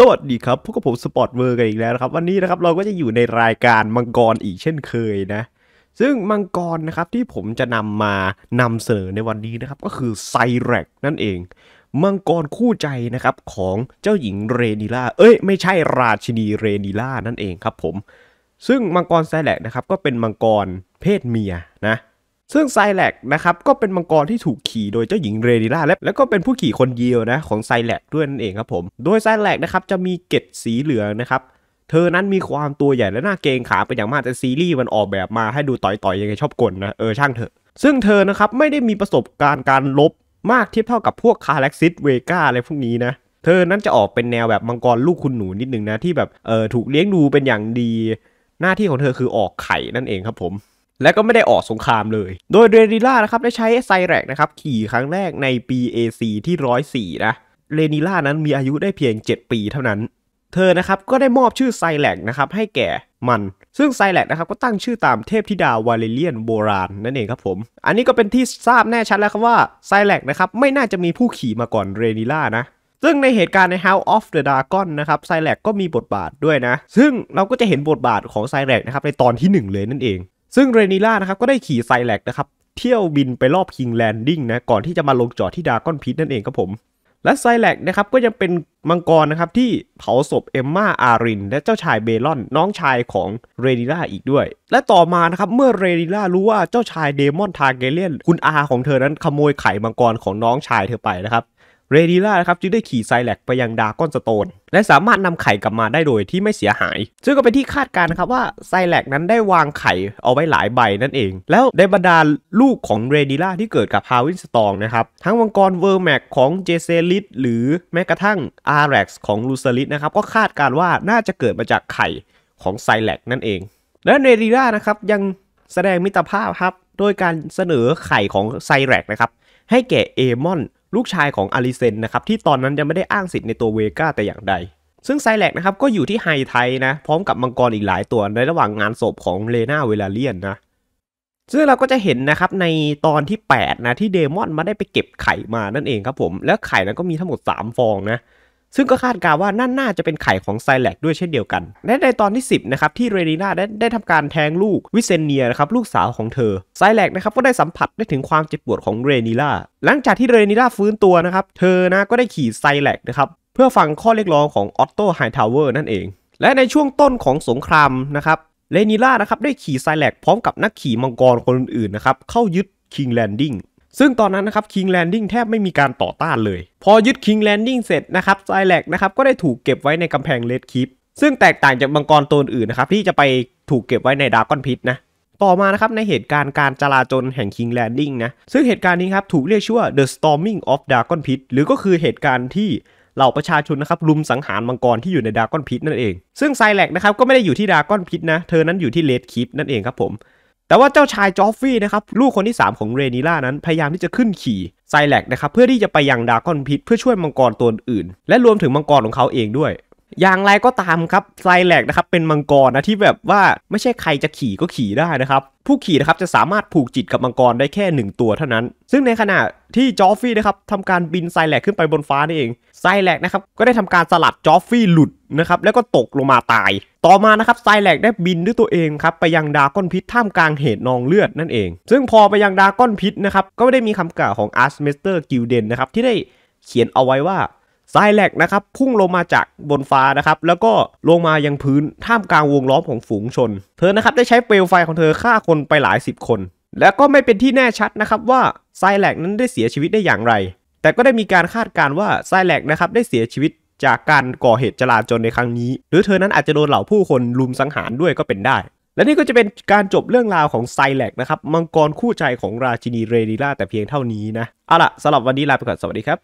สวัสดีครับ พวกกับผมสปอร์ตเวอร์กันอีกแล้วนะครับ วันนี้นะครับเราก็จะอยู่ในรายการมังกรอีกเช่นเคยนะ ซึ่งมังกรนะครับที่ผมจะนำมานำเสนอในวันนี้นะครับก็คือไซแรกนั่นเอง มังกรคู่ใจนะครับของเจ้าหญิงเรนิล่าเอ้ยไม่ใช่ราชินีเรนิล่านั่นเองครับผม ซึ่งมังกรไซแรกนะครับก็เป็นมังกรเพศเมียนะซึ่งไซแลกนะครับก็เป็นมังกรที่ถูกขี่โดยเจ้าหญิงเรดิล่าและแล้วก็เป็นผู้ขี่คนเดียวนะของไซแลกด้วยนั่นเองครับผมโดยไซแลกนะครับจะมีเกล็ดสีเหลืองนะครับ เธอนั้นมีความตัวใหญ่และหน้าเกรงขาเป็นอย่างมากแต่ซีรีส์มันออกแบบมาให้ดูต่อยๆ ยังไงชอบกลนะ เออช่างเถอะซึ่งเธอนะครับไม่ได้มีประสบการณ์การลบมากเทียบเท่ากับพวกคาแล็กซิสเวก้าอะไรพวกนี้นะเธอนั้นจะออกเป็นแนวแบบมังกรลูกคุณหนูนิดนึงนะที่แบบเออถูกเลี้ยงดูเป็นอย่างดี หน้าที่ของเธอคือออกไข่นั่นเองครับผมและก็ไม่ได้ออกสงครามเลย โดยเรนิล่านะครับได้ใช้ไซแรกนะครับขี่ครั้งแรกในปี a c ที่ 104นะ เรนิล่านั้นมีอายุได้เพียง 7 ปีเท่านั้น เธอนะครับก็ได้มอบชื่อไซแรกนะครับให้แก่มัน ซึ่งไซแรกนะครับก็ตั้งชื่อตามเทพธิดาวาเลเลียนโบราณนั่นเองครับผม อันนี้ก็เป็นที่ทราบแน่ชัดแล้วครับว่าไซแรกนะครับไม่น่าจะมีผู้ขี่มาก่อนเรนิล่านะ ซึ่งในเหตุการณ์ใน House of the Dragon นะครับไซแรกก็มีบทบาทด้วยนะ ซึ่งเราก็จะเห็นบทบาทของไซแรกนะครับในตอนที่1เลยนั่นเองซึ่งเรนิล่านะครับ ก็ได้ขี่ไซแลกนะครับ เที่ยวบินไปรอบคิงแลนดิ้งนะ ก่อนที่จะมาลงจอดที่ดากอนพีทนั่นเองครับผม และไซแลกนะครับก็ยังเป็นมังกรนะครับ ที่เผาศพเอมมาอารินและเจ้าชายเบลอนน้องชายของเรนิล่าอีกด้วย และต่อมานะครับ เมื่อเรนิล่ารู้ว่าเจ้าชายเดมอนทาเกเลียนคุณอาของเธอนั้นขโมยไข่มังกรของน้องชายเธอไปนะครับเรดิล่านะครับจึงได้ขี่ไซแลกไปยังดาก้อนสโตน และสามารถนำไข่กลับมาได้โดยที่ไม่เสียหาย ซึ่งก็เป็นที่คาดการณ์นะครับว่าไซแลกนั้นได้วางไข่ เอาไว้หลายใบนั่นเอง แล้วในบรรดาลูกของเรดิล่าที่เกิดกับฮาวินสตองนะครับทั้งวังกรเวอร์แมกของเจเซลิสหรือแม้กระทั่งอาร์เร็กซ์ของลูซาลิสนะครับก็คาดการณ์ว่าน่าจะเกิดมาจากไข่ของไซแลกนั่นเองและเรดิล่านะครับยังแสดงมิตรภาพครับโดยการเสนอไข่ของไซแลกนะครับให้แก่เอมอนลูกชายของอาริเซนนะครับที่ตอนนั้นยังไม่ได้อ้างสิทธิ์ในตัวเวก้าแต่อย่างใด ซึ่งไซแลกนะครับก็อยู่ที่ไฮไทนะพร้อมกับมังกรอีกหลายตัวในระหว่างงานศพของเลนาเวลาเลียนนะซึ่งเราก็จะเห็นนะครับในตอนที่8นะที่เดมอนมาได้ไปเก็บไข่มานั่นเองครับผม แล้วไข่นั้นก็มีทั้งหมด 3 ฟองนะซึ่งก็คาดการว่านั่นน่าจะเป็นไข่ของไซแลกด้วยเช่นเดียวกัน และในตอนที่ 10นะครับที่เรนีน่าได้ได้ทำการแทงลูกวิเซเนียนะครับลูกสาวของเธอ ไซแลกนะครับก็ได้สัมผัสได้ถึงความเจ็บปวดของเรนีล่าหลังจากที่เรนีล่าฟื้นตัวนะครับเธอนะก็ได้ขี่ไซแลกนะครับเพื่อฟังข้อเรียกร้องของออตโตไฮทาวเวอร์นั่นเอง และในช่วงต้นของสงครามนะครับเรนีล่านะครับได้ขี่ไซแลกพร้อมกับนักขี่มังกรคนอื่นๆนะครับเข้ายึดคิงแลนดิ้งซึ่งตอนนั้นนะครับคิงแลนดิ้งแทบไม่มีการต่อต้านเลย พอยึดคิงแลนดิ้งเสร็จนะครับไซแลกนะครับก็ได้ถูกเก็บไว้ในกำแพงเลดคิปซึ่งแตกต่างจากมังกรตัวอื่นนะครับที่จะไปถูกเก็บไว้ในดาร์กอนพิษนะต่อมานะครับในเหตุการณ์การจลาจลแห่งคิงแลนดิ้งนะซึ่งเหตุการณ์นี้ครับถูกเรียกชื่อว่า The Storming of Dragon Pit หรือก็คือเหตุการณ์ที่เหล่าประชาชนนะครับลุมสังหารมังกรที่อยู่ในดาร์กอนพิษนั่นเอง ซึ่งไซแลกนะครับก็ไม่ได้อยู่ที่ดาร์กอนพิษนะเธอนั้นอยู่ที่เลดคิปนั่นเองครับผมแต่ว่าเจ้าชายจอฟฟี่นะครับลูกคนที่ 3 ของเรนิล่านั้น พยายามที่จะขึ้นขี่ไซแลกนะครับเพื่อที่จะไปยังดากอนพิทเพื่อช่วยมังกรตัวอื่น และรวมถึงมังกรของเขาเองด้วย อย่างไรก็ตามครับไซแลกนะครับเป็นมังกรนะที่แบบว่าไม่ใช่ใครจะขี่ก็ขี่ได้นะครับผู้ขี่นะครับจะสามารถผูกจิตกับมังกรได้แค่ 1 ตัวเท่านั้น ซึ่งในขณะที่จอฟฟี่นะครับทำการบินไซแลกขึ้นไปบนฟ้านี่เอง ไซแลกนะครับก็ได้ทำการสลัดจอฟฟี่หลุดนะครับแล้วก็ตกลงมาตายต่อมานะครับไซแลกได้บินด้วยตัวเองครับไปยังดาก้อนพิษท่ามกลางเหตุนองเลือดนั่นเอง ซึ่งพอไปยังดาก้อนพิษนะครับก็ไม่ได้มีคำกล่าวของอาร์สเมสเตอร์กิลเดนนะครับที่ได้เขียนเอาไว้ว่าไซแลกนะครับพุ่งลงมาจากบนฟ้านะครับแล้วก็ลงมายังพื้นท่ามกลางวงล้อมของฝูงชน เธอนะครับได้ใช้เปลวไฟของเธอฆ่าคนไปหลายสิบคน แล้วก็ไม่เป็นที่แน่ชัดนะครับว่าไซแลกนั้นได้เสียชีวิตได้อย่างไร แต่ก็ได้มีการคาดการณ์ว่าไซแลกนะครับได้เสียชีวิตจากการก่อเหตุจลาจลในครั้งนี้ หรือเธอนั้นอาจจะโดนเหล่าผู้คนลุมสังหารด้วยก็เป็นได้ และนี่ก็จะเป็นการจบเรื่องราวของไซแลกนะครับ มังกรคู่ใจของราชินีเรดิล่าแต่เพียงเท่านี้นะ เอาล่ะสำหรับวันนี้ลาไปก่อนสวัสดีครับ